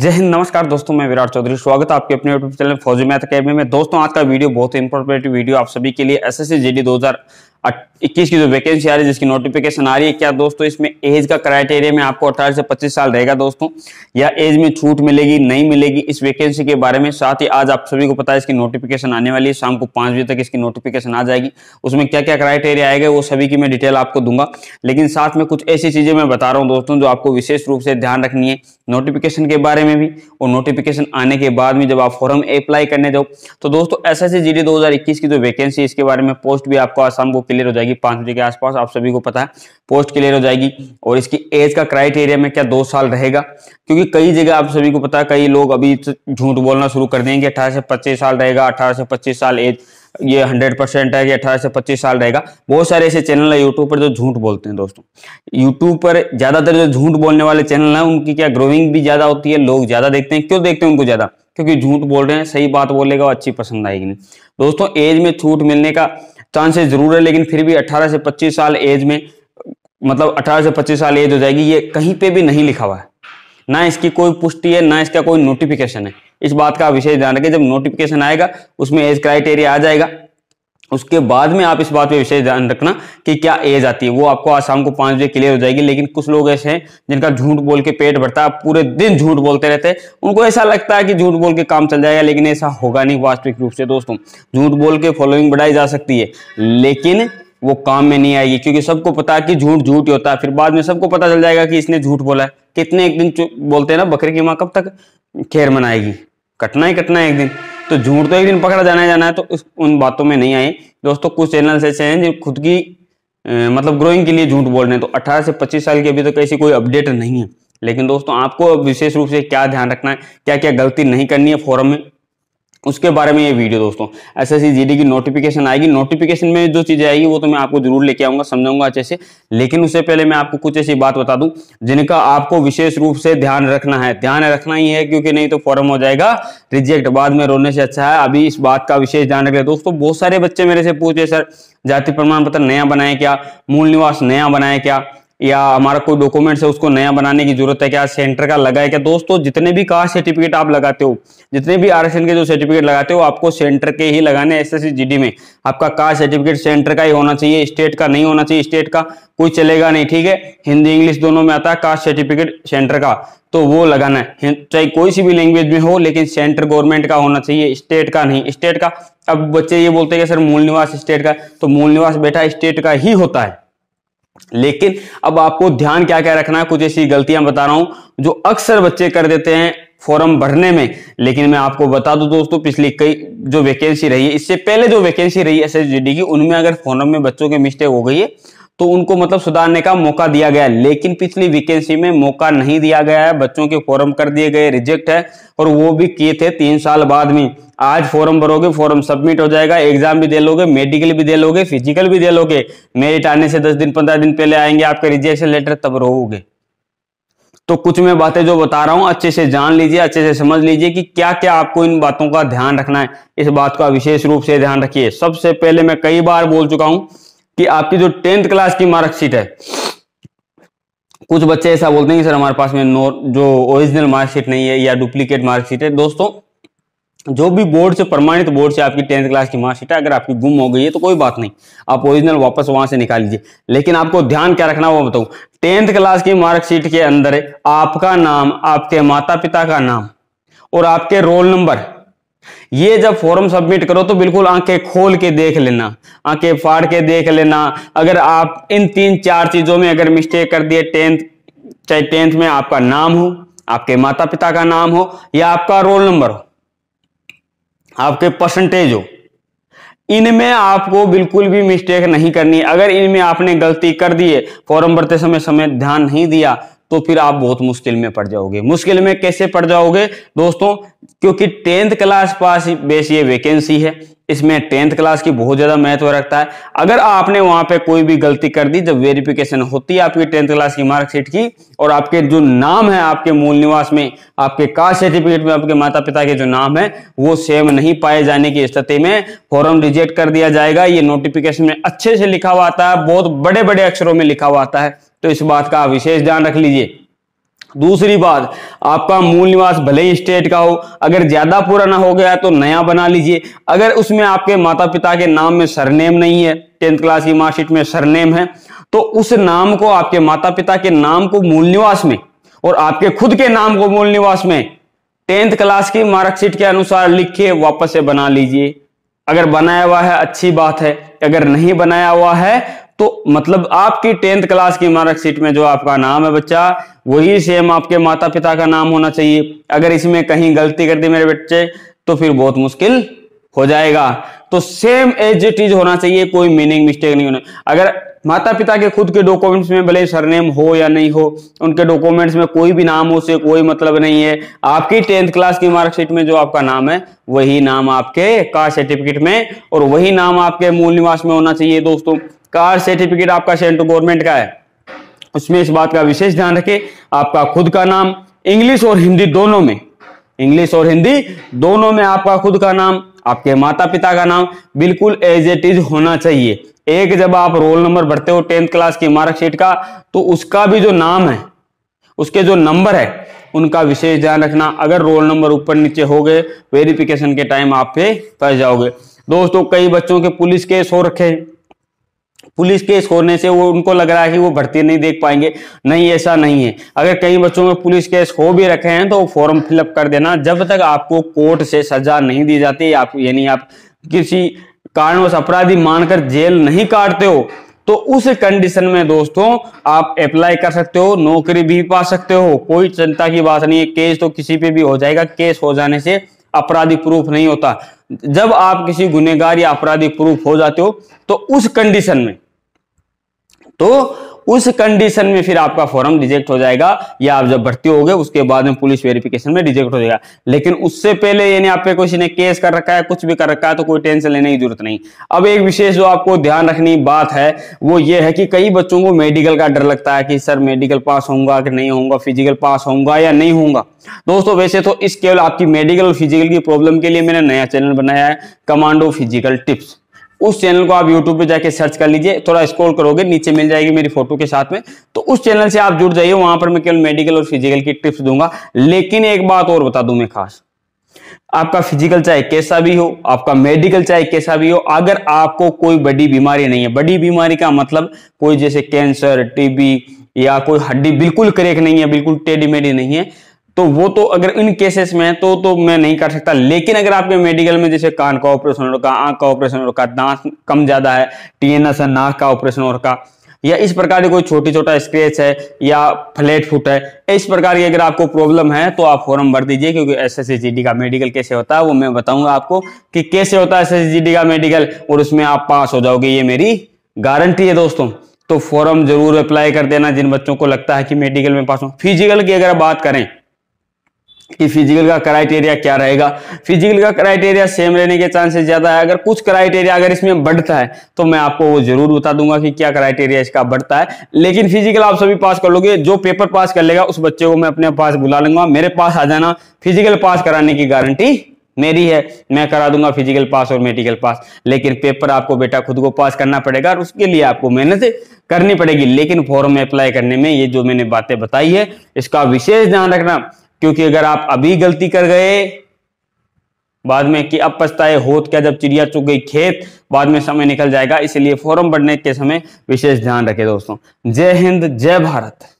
जय हिंद नमस्कार दोस्तों मैं विराट चौधरी स्वागत है आपके अपने YouTube channel Fauji math academy में दोस्तों आज का वीडियो बहुत ही इंपॉर्टेंट वीडियो आप सभी के लिए एस एस सी डी दो हजार इक्कीस की जो वैकेंसी आ रही है जिसकी नोटिफिकेशन आ रही है क्या दोस्तों इसमें एज का क्राइटेरिया में आपको अठारह से पच्चीस साल रहेगा दोस्तों या एज में छूट मिलेगी नहीं मिलेगी इस वैकेंसी के बारे में साथ ही आज आप सभी को पता है इसकी नोटिफिकेशन आने वाली है शाम को पांच बजे तक इसकी नोटिफिकेशन आ जाएगी उसमें क्या क्या क्राइटेरिया आएगा वो सभी की मैं डिटेल आपको दूंगा लेकिन साथ में कुछ ऐसी चीजें मैं बता रहा हूँ दोस्तों जो आपको विशेष रूप से ध्यान रखनी है नोटिफिकेशन के बारे में भी और नोटिफिकेशन आने के बाद में जब आप फॉर्म अप्लाई करने जाओ तो दोस्तों एस एस जी डी की जो वैकेंसी इसके बारे में पोस्ट भी आपको आसाम को क्लियर हो जाएगी पांच बजे के आसपास आप सभी को पता है पोस्ट क्लियर हो जाएगी और इसकी एज का क्राइटेरिया में क्या दो साल रहेगा क्योंकि कई जगह आप सभी को पता है कई लोग अभी झूठ बोलना शुरू कर देंगे अठारह से पच्चीस साल रहेगा अठारह से पच्चीस साल एज ये हंड्रेड परसेंट है कि अठारह से पच्चीस साल रहेगा बहुत सारे ऐसे चैनल है यूट्यूब पर जो झूठ बोलते हैं दोस्तों यूट्यूब पर ज्यादातर जो झूठ बोलने वाले चैनल हैं उनकी क्या ग्रोइंग भी ज्यादा होती है लोग ज्यादा देखते हैं क्यों देखते हैं उनको ज्यादा क्योंकि झूठ बोल रहे हैं सही बात बोलेगा और अच्छी पसंद आएगी नहीं दोस्तों एज में छूट मिलने का चांसेस जरूर है लेकिन फिर भी 18 से 25 साल एज में मतलब 18 से 25 साल एज हो जाएगी ये कहीं पे भी नहीं लिखा हुआ है ना इसकी कोई पुष्टि है ना इसका कोई नोटिफिकेशन है इस बात का विशेष ध्यान रखें जब नोटिफिकेशन आएगा उसमें एज क्राइटेरिया आ जाएगा उसके बाद में आप इस बात पे विशेष ध्यान रखना कि क्या एज आती है वो आपको आज शाम को पांच बजे क्लियर हो जाएगी लेकिन कुछ लोग ऐसे हैं जिनका झूठ बोल के पेट भरता है पूरे दिन झूठ बोलते रहते हैं उनको ऐसा लगता है कि झूठ बोल के काम चल जाएगा लेकिन ऐसा होगा नहीं वास्तविक रूप से दोस्तों झूठ बोल के फॉलोइंग बढ़ाई जा सकती है लेकिन वो काम में नहीं आएगी क्योंकि सबको पता है कि झूठ झूठ ही होता है फिर बाद में सबको पता चल जाएगा कि इसने झूठ बोला है कितने एक दिन बोलते हैं ना बकरे की माँ कब तक खैर मनाएगी कटना ही कटना है एक दिन तो झूठ तो एक दिन पकड़ा जाना जाना है तो उस उन बातों में नहीं आए दोस्तों कुछ चैनल ऐसे हैं जो खुद की मतलब ग्रोइंग के लिए झूठ बोल रहे हैं तो 18 से 25 साल की अभी तक तो ऐसी कोई अपडेट नहीं है लेकिन दोस्तों आपको विशेष रूप से क्या ध्यान रखना है क्या क्या गलती नहीं करनी है फोरम में उसके बारे में ये वीडियो दोस्तों एस एस जीडी की नोटिफिकेशन आएगी नोटिफिकेशन में जो चीज़ें आएगी वो तो मैं आपको जरूर लेके आऊंगा समझाऊंगा अच्छे से लेकिन उससे पहले मैं आपको कुछ ऐसी बात बता दूं जिनका आपको विशेष रूप से ध्यान रखना है ध्यान रखना ही है क्योंकि नहीं तो फॉर्म हो जाएगा रिजेक्ट बाद में रोने से अच्छा है अभी इस बात का विशेष ध्यान रख दोस्तों बहुत सारे बच्चे मेरे से पूछे सर जाति प्रमाण पत्र नया बनाए क्या मूल निवास नया बनाए क्या या हमारा कोई डॉक्यूमेंट्स है उसको नया बनाने की जरूरत है क्या सेंटर का लगा है क्या दोस्तों जितने भी कास्ट सर्टिफिकेट आप लगाते हो जितने भी आरक्षण के जो सर्टिफिकेट लगाते हो आपको सेंटर के ही लगाने एस एस में आपका कास्ट सर्टिफिकेट सेंटर का ही होना चाहिए स्टेट का नहीं होना चाहिए स्टेट का कोई चलेगा नहीं ठीक है हिंदी इंग्लिश दोनों में आता है कास्ट सर्टिफिकेट सेंटर का तो वो लगाना है चाहे कोई सी भी लैंग्वेज में हो लेकिन सेंटर गवर्नमेंट का होना चाहिए स्टेट का नहीं स्टेट का अब बच्चे ये बोलते हैं कि सर मूल निवास स्टेट का तो मूल निवास बेटा स्टेट का ही होता है लेकिन अब आपको ध्यान क्या क्या रखना है कुछ ऐसी गलतियां बता रहा हूं जो अक्सर बच्चे कर देते हैं फॉर्म भरने में लेकिन मैं आपको बता दूं दोस्तों पिछली कई जो वैकेंसी रही है इससे पहले जो वैकेंसी रही है एस की उनमें अगर फॉर्म में बच्चों के मिस्टेक हो गई है तो उनको मतलब सुधारने का मौका दिया गया लेकिन पिछली वैकेंसी में मौका नहीं दिया गया है बच्चों के फॉर्म कर दिए गए रिजेक्ट है और वो भी किए थे तीन साल बाद में आज फॉर्म भरोगे फॉर्म सबमिट हो जाएगा एग्जाम भी दे लोगे मेडिकल भी दे लोगे फिजिकल भी दे लोगे मेरिट आने से दस दिन पंद्रह दिन पहले आएंगे आपके रिजेक्शन लेटर तब रहोगे तो कुछ मैं बातें जो बता रहा हूं अच्छे से जान लीजिए अच्छे से समझ लीजिए कि क्या क्या आपको इन बातों का ध्यान रखना है इस बात का विशेष रूप से ध्यान रखिए सबसे पहले मैं कई बार बोल चुका हूं कि आपकी जो टेंथ क्लास की मार्कशीट है कुछ बच्चे ऐसा बोलते हैं कि सर हमारे पास में नो जो ओरिजिनल मार्कशीट नहीं है या डुप्लीकेट मार्कशीट है दोस्तों जो भी बोर्ड से प्रमाणित तो बोर्ड से आपकी टेंथ क्लास की मार्कशीट है अगर आपकी गुम हो गई है तो कोई बात नहीं आप ओरिजिनल वापस वहां से निकाल लीजिए लेकिन आपको ध्यान क्या रखना वो बताऊं टेंथ क्लास की मार्कशीट के अंदर आपका नाम आपके माता पिता का नाम और आपके रोल नंबर ये जब फॉर्म सबमिट करो तो बिल्कुल आंखें खोल के देख लेना आंखें फाड़ के देख लेना अगर आप इन तीन चार चीजों में अगर मिस्टेक कर दिए टेंथ चाहे टेंथ में आपका नाम हो आपके माता पिता का नाम हो या आपका रोल नंबर हो आपके परसेंटेज हो इनमें आपको बिल्कुल भी मिस्टेक नहीं करनी अगर इनमें आपने गलती कर दिए फॉर्म भरते समय समय ध्यान नहीं दिया तो फिर आप बहुत मुश्किल में पड़ जाओगे मुश्किल में कैसे पड़ जाओगे दोस्तों क्योंकि टेंथ क्लास पास बेस ये वैकेंसी है इसमें टेंथ क्लास की बहुत ज़्यादा महत्व रखता है अगर आपने वहां पे कोई भी गलती कर दी जब वेरिफिकेशन होती है आपकी टेंथ क्लास की मार्कशीट की और आपके जो नाम है आपके मूल निवास में आपके कास्ट सर्टिफिकेट में आपके माता पिता के जो नाम है वो सेम नहीं पाए जाने की स्थिति में फॉरम रिजेक्ट कर दिया जाएगा ये नोटिफिकेशन में अच्छे से लिखा हुआ आता है बहुत बड़े बड़े अक्षरों में लिखा हुआ आता है तो इस बात का विशेष ध्यान रख लीजिए दूसरी बात आपका मूल निवास भले ही स्टेट का हो अगर ज्यादा पुराना हो गया तो नया बना लीजिए अगर उसमें आपके माता पिता के नाम में सरनेम नहीं है टेंथ क्लास की मार्कशीट में सरनेम है तो उस नाम को आपके माता पिता के नाम को मूल निवास में और आपके खुद के नाम को मूल निवास में टेंथ क्लास की मार्कशीट के अनुसार लिख के वापस से बना लीजिए अगर बनाया हुआ है अच्छी बात है अगर नहीं बनाया हुआ है तो मतलब आपकी टेंथ क्लास की मार्कशीट में जो आपका नाम है बच्चा वही सेम आपके माता पिता का नाम होना चाहिए अगर इसमें कहीं गलती कर दी मेरे बच्चे तो फिर बहुत मुश्किल हो जाएगा तो सेम एज इट इज होना चाहिए कोई मीनिंग मिस्टेक नहीं होना अगर माता पिता के खुद के डॉक्यूमेंट्स में भले सरनेम हो या नहीं हो उनके डॉक्यूमेंट्स में कोई भी नाम हो से कोई मतलब नहीं है आपकी टेंथ क्लास की मार्कशीट में जो आपका नाम है वही नाम आपके कास्ट सर्टिफिकेट में और वही नाम आपके मूल निवास में होना चाहिए दोस्तों कास्ट सर्टिफिकेट आपका सेंट्रल गवर्नमेंट का है उसमें इस बात का विशेष ध्यान रखे आपका खुद का नाम इंग्लिश और हिंदी दोनों में इंग्लिश और हिंदी दोनों में आपका खुद का नाम आपके माता पिता का नाम बिल्कुल एज इट इज होना चाहिए एक जब आप रोल नंबर भरते हो टेंथ क्लास की मार्कशीट का तो उसका भी जो नाम है उसके जो नंबर है उनका विशेष ध्यान रखना अगर रोल नंबर ऊपर नीचे हो गए वेरिफिकेशन के टाइम आप पे फंस जाओगे दोस्तों कई बच्चों के पुलिस केस हो रखे हैं पुलिस केस होने से वो उनको लग रहा है कि वो भर्ती नहीं देख पाएंगे नहीं ऐसा नहीं है अगर कई बच्चों में पुलिस केस हो भी रखे हैं तो फॉर्म फिलअप कर देना जब तक आपको कोर्ट से सजा नहीं दी जाती आप यानी आप किसी कारणवश अपराधी मानकर जेल नहीं काटते हो तो उस कंडीशन में दोस्तों आप अप्लाई कर सकते हो नौकरी भी पा सकते हो कोई चिंता की बात नहीं है केस तो किसी पे भी हो जाएगा केस हो जाने से अपराधी प्रूफ नहीं होता जब आप किसी गुनेगार या अपराधी प्रूफ हो जाते हो तो उस कंडीशन में तो उस कंडीशन में फिर आपका फॉर्म रिजेक्ट हो जाएगा या आप जब भर्ती हो गए उसके बाद में पुलिस वेरिफिकेशन में रिजेक्ट हो जाएगा लेकिन उससे पहले यानी आप पे किसी ने केस कर रखा है कुछ भी कर रखा है तो कोई टेंशन लेने की जरूरत नहीं अब एक विशेष जो आपको ध्यान रखनी बात है वो ये है कि कई बच्चों को मेडिकल का डर लगता है कि सर मेडिकल पास होऊंगा कि नहीं होऊंगा फिजिकल पास होऊंगा या नहीं होऊंगा दोस्तों वैसे तो इस केवल आपकी मेडिकल और फिजिकल की प्रॉब्लम के लिए मैंने नया चैनल बनाया है कमांडो फिजिकल टिप्स उस चैनल को आप यूट्यूब पे जाके सर्च कर लीजिए थोड़ा स्क्रॉल करोगे नीचे मिल जाएगी मेरी फोटो के साथ में तो उस चैनल से आप जुड़ जाइए वहां पर मैं केवल मेडिकल और फिजिकल की टिप्स दूंगा लेकिन एक बात और बता दू मैं खास आपका फिजिकल चाहे कैसा भी हो आपका मेडिकल चाहे कैसा भी हो अगर आपको कोई बड़ी बीमारी नहीं है बड़ी बीमारी का मतलब कोई जैसे कैंसर टीबी या कोई हड्डी बिल्कुल करेक नहीं है बिल्कुल टेडी मेडी नहीं है तो वो तो अगर इन केसेस में तो तो मैं नहीं कर सकता लेकिन अगर आपके मेडिकल में जैसे कान का ऑपरेशन और का आंख का ऑपरेशन और का दांत कम ज्यादा है टीएनएस है नाक का ऑपरेशन और का या इस प्रकार की कोई छोटी छोटा स्क्रेच है या फ्लैट फुट है इस प्रकार की अगर आपको प्रॉब्लम है तो आप फॉर्म भर दीजिए क्योंकि एस एस का मेडिकल कैसे होता है वो मैं बताऊंगा आपको कि कैसे होता है एस एस का मेडिकल और उसमें आप पास हो जाओगे ये मेरी गारंटी है दोस्तों तो फॉर्म जरूर अप्लाई कर देना जिन बच्चों को लगता है कि मेडिकल में पास हो फिजिकल की अगर बात करें कि फिजिकल का क्राइटेरिया क्या रहेगा फिजिकल का क्राइटेरिया सेम रहने के चांसेस ज्यादा है अगर कुछ क्राइटेरिया अगर इसमें बढ़ता है तो मैं आपको वो जरूर बता दूंगा कि क्या क्राइटेरिया इसका बढ़ता है लेकिन फिजिकल आप सभी पास कर लोगे जो पेपर पास कर लेगा उस बच्चे को मैं अपने पास बुला लूंगा मेरे पास आ जाना फिजिकल पास कराने की गारंटी मेरी है मैं करा दूंगा फिजिकल पास और मेडिकल पास लेकिन पेपर आपको बेटा खुद को पास करना पड़ेगा और उसके लिए आपको मेहनत करनी पड़ेगी लेकिन फॉर्म में अप्लाई करने में ये जो मैंने बातें बताई है इसका विशेष ध्यान रखना क्योंकि अगर आप अभी गलती कर गए बाद में कि अब पछताए होत क्या जब चिड़िया चुग गई खेत बाद में समय निकल जाएगा इसलिए फॉरम बढ़ने के समय विशेष ध्यान रखें दोस्तों जय हिंद जय भारत